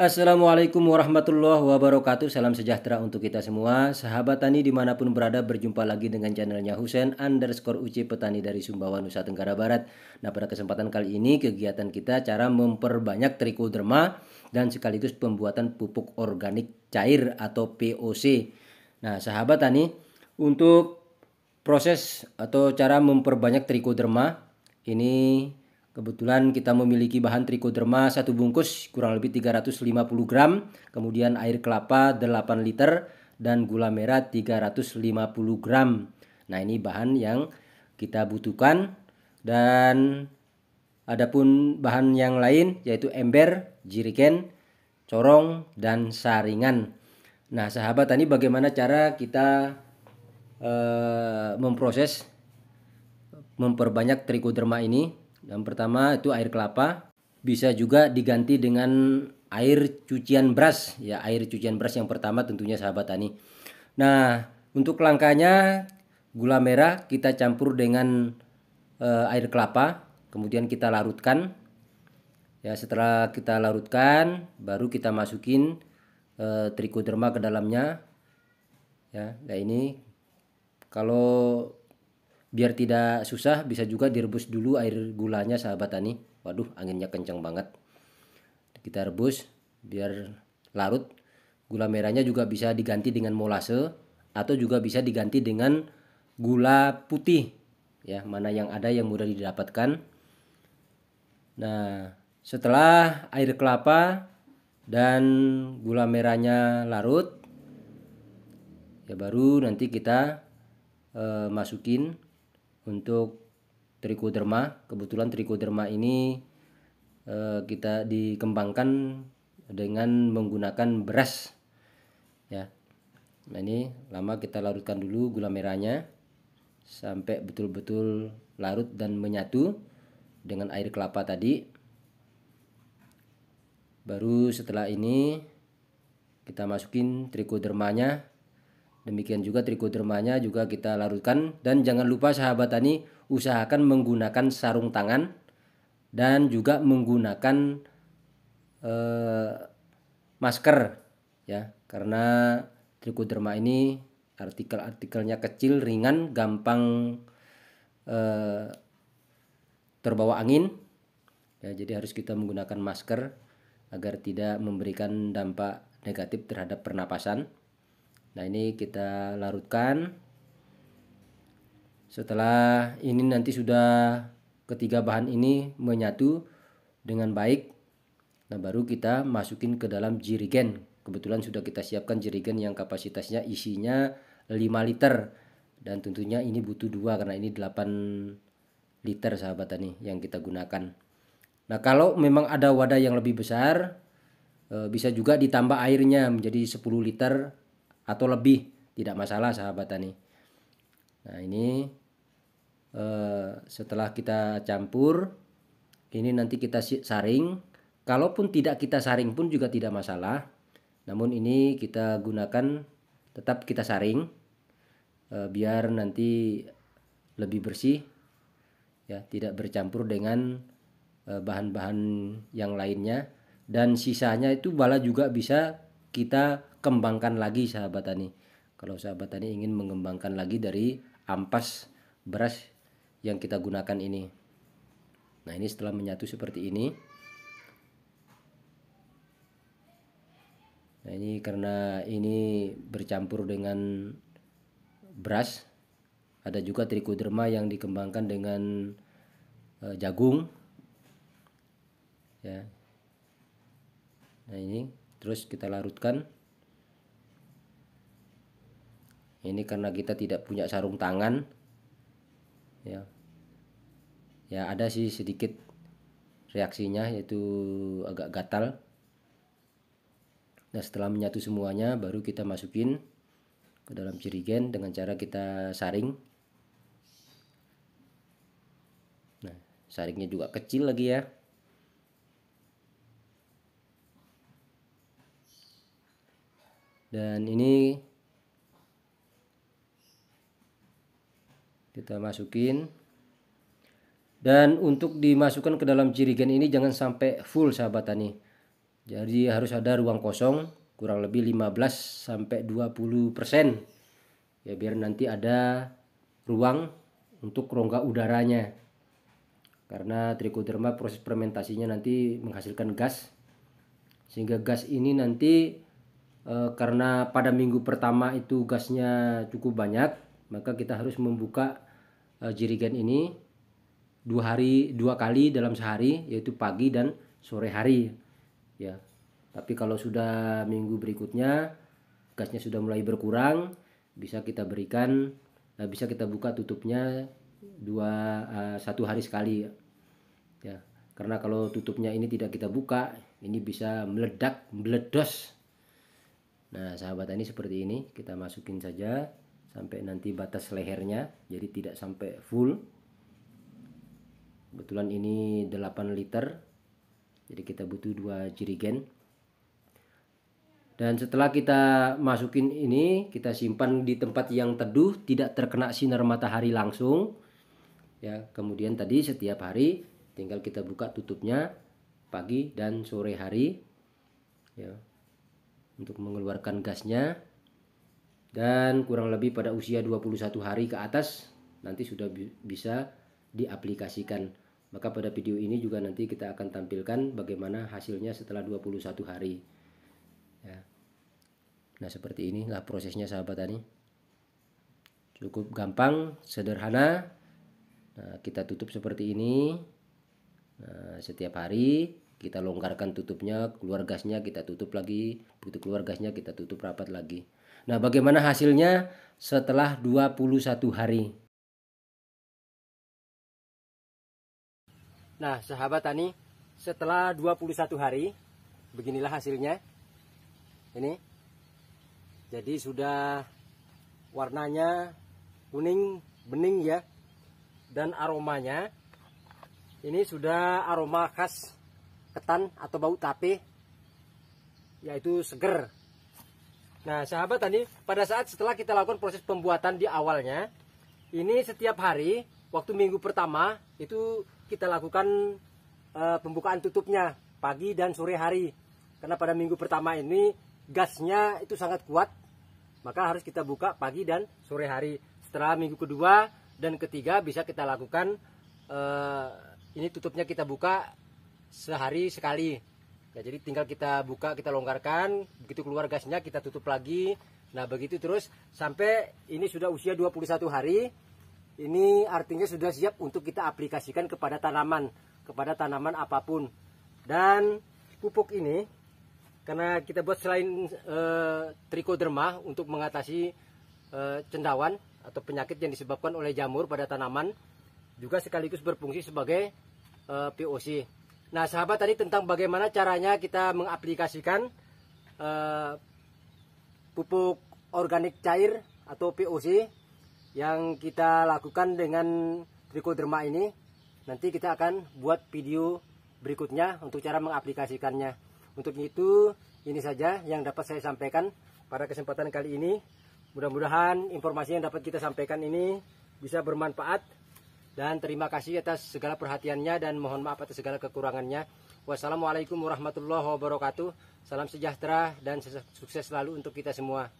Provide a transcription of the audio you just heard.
Assalamualaikum warahmatullahi wabarakatuh Salam sejahtera untuk kita semua Sahabat Tani dimanapun berada berjumpa lagi dengan channelnya Husen Underscore UC Petani dari Sumbawa Nusa Tenggara Barat Nah pada kesempatan kali ini kegiatan kita cara memperbanyak trikoderma Dan sekaligus pembuatan pupuk organik cair atau POC Nah sahabat Tani untuk proses atau cara memperbanyak trikoderma Ini Kebetulan kita memiliki bahan trikoderma satu bungkus kurang lebih 350 gram, kemudian air kelapa 8 liter dan gula merah 350 gram. Nah, ini bahan yang kita butuhkan dan adapun bahan yang lain yaitu ember, jiriken, corong dan saringan. Nah, sahabat tadi bagaimana cara kita eh, memproses memperbanyak trikoderma ini? Yang pertama itu air kelapa, bisa juga diganti dengan air cucian beras ya, air cucian beras yang pertama tentunya sahabat tani. Nah, untuk langkahnya gula merah kita campur dengan e, air kelapa, kemudian kita larutkan. Ya, setelah kita larutkan, baru kita masukin e, eh, trichoderma ke dalamnya. Ya, nah ini kalau Biar tidak susah bisa juga direbus dulu air gulanya sahabat tani. Waduh anginnya kencang banget. Kita rebus biar larut. Gula merahnya juga bisa diganti dengan molase atau juga bisa diganti dengan gula putih ya mana yang ada yang mudah didapatkan. Nah, setelah air kelapa dan gula merahnya larut, ya baru nanti kita e, masukin untuk trikoderma. Kebetulan trikoderma ini eh, kita dikembangkan dengan menggunakan beras. Ya. Nah, ini lama kita larutkan dulu gula merahnya sampai betul-betul larut dan menyatu dengan air kelapa tadi. Baru setelah ini kita masukin trikodermanya Demikian juga trikodermanya juga kita larutkan dan jangan lupa sahabat tani usahakan menggunakan sarung tangan dan juga menggunakan eh, masker ya karena trikoderma ini artikel-artikelnya kecil ringan gampang eh, terbawa angin ya jadi harus kita menggunakan masker agar tidak memberikan dampak negatif terhadap pernapasan. Nah ini kita larutkan. Setelah ini nanti sudah ketiga bahan ini menyatu dengan baik. Nah baru kita masukin ke dalam jirigen. Kebetulan sudah kita siapkan jirigen yang kapasitasnya isinya 5 liter. Dan tentunya ini butuh dua karena ini 8 liter sahabat tani yang kita gunakan. Nah kalau memang ada wadah yang lebih besar eh, bisa juga ditambah airnya menjadi 10 liter atau lebih tidak masalah sahabat tani nah ini eh, setelah kita campur ini nanti kita saring kalaupun tidak kita saring pun juga tidak masalah namun ini kita gunakan tetap kita saring eh, biar nanti lebih bersih ya tidak bercampur dengan eh, bahan-bahan eh, yang lainnya dan sisanya itu bala juga bisa kita kembangkan lagi sahabat tani kalau sahabat tani ingin mengembangkan lagi dari ampas beras yang kita gunakan ini nah ini setelah menyatu seperti ini nah ini karena ini bercampur dengan beras ada juga trikoderma yang dikembangkan dengan e, jagung ya nah ini terus kita larutkan ini karena kita tidak punya sarung tangan ya ya ada sih sedikit reaksinya yaitu agak gatal nah setelah menyatu semuanya baru kita masukin ke dalam jerigen dengan cara kita saring nah saringnya juga kecil lagi ya dan ini kita masukin dan untuk dimasukkan ke dalam jirigen ini jangan sampai full sahabat tani jadi harus ada ruang kosong kurang lebih 15 sampai 20 persen ya biar nanti ada ruang untuk rongga udaranya karena trikoderma proses fermentasinya nanti menghasilkan gas sehingga gas ini nanti e, karena pada minggu pertama itu gasnya cukup banyak maka kita harus membuka eh, jirigen ini dua hari dua kali dalam sehari yaitu pagi dan sore hari ya tapi kalau sudah minggu berikutnya gasnya sudah mulai berkurang bisa kita berikan eh, bisa kita buka tutupnya dua eh, satu hari sekali ya. karena kalau tutupnya ini tidak kita buka ini bisa meledak meledos nah sahabat ini seperti ini kita masukin saja sampai nanti batas lehernya jadi tidak sampai full kebetulan ini 8 liter jadi kita butuh dua jirigen dan setelah kita masukin ini kita simpan di tempat yang teduh tidak terkena sinar matahari langsung ya kemudian tadi setiap hari tinggal kita buka tutupnya pagi dan sore hari ya untuk mengeluarkan gasnya dan kurang lebih pada usia 21 hari ke atas nanti sudah bisa diaplikasikan. Maka pada video ini juga nanti kita akan tampilkan bagaimana hasilnya setelah 21 hari. Ya. Nah, seperti inilah prosesnya sahabat tani. Cukup gampang, sederhana. Nah, kita tutup seperti ini. Nah, setiap hari kita longgarkan tutupnya, keluar gasnya kita tutup lagi, begitu keluar gasnya kita tutup rapat lagi. Nah, bagaimana hasilnya setelah 21 hari? Nah, sahabat tani, setelah 21 hari, beginilah hasilnya. Ini. Jadi sudah warnanya kuning bening ya. Dan aromanya ini sudah aroma khas ketan atau bau tape yaitu seger Nah, sahabat tadi pada saat setelah kita lakukan proses pembuatan di awalnya, ini setiap hari waktu minggu pertama itu kita lakukan e, pembukaan tutupnya pagi dan sore hari. Karena pada minggu pertama ini gasnya itu sangat kuat, maka harus kita buka pagi dan sore hari. Setelah minggu kedua dan ketiga bisa kita lakukan e, ini tutupnya kita buka sehari sekali Nah, jadi tinggal kita buka, kita longgarkan, begitu keluar gasnya kita tutup lagi. Nah, begitu terus sampai ini sudah usia 21 hari. Ini artinya sudah siap untuk kita aplikasikan kepada tanaman, kepada tanaman apapun. Dan pupuk ini karena kita buat selain e, trikoderma untuk mengatasi e, cendawan atau penyakit yang disebabkan oleh jamur pada tanaman juga sekaligus berfungsi sebagai e, eh, POC Nah, sahabat tadi tentang bagaimana caranya kita mengaplikasikan uh, pupuk organik cair atau POC yang kita lakukan dengan trichoderma ini. Nanti kita akan buat video berikutnya untuk cara mengaplikasikannya. Untuk itu, ini saja yang dapat saya sampaikan pada kesempatan kali ini. Mudah-mudahan informasi yang dapat kita sampaikan ini bisa bermanfaat dan terima kasih atas segala perhatiannya dan mohon maaf atas segala kekurangannya. Wassalamualaikum warahmatullahi wabarakatuh. Salam sejahtera dan sukses selalu untuk kita semua.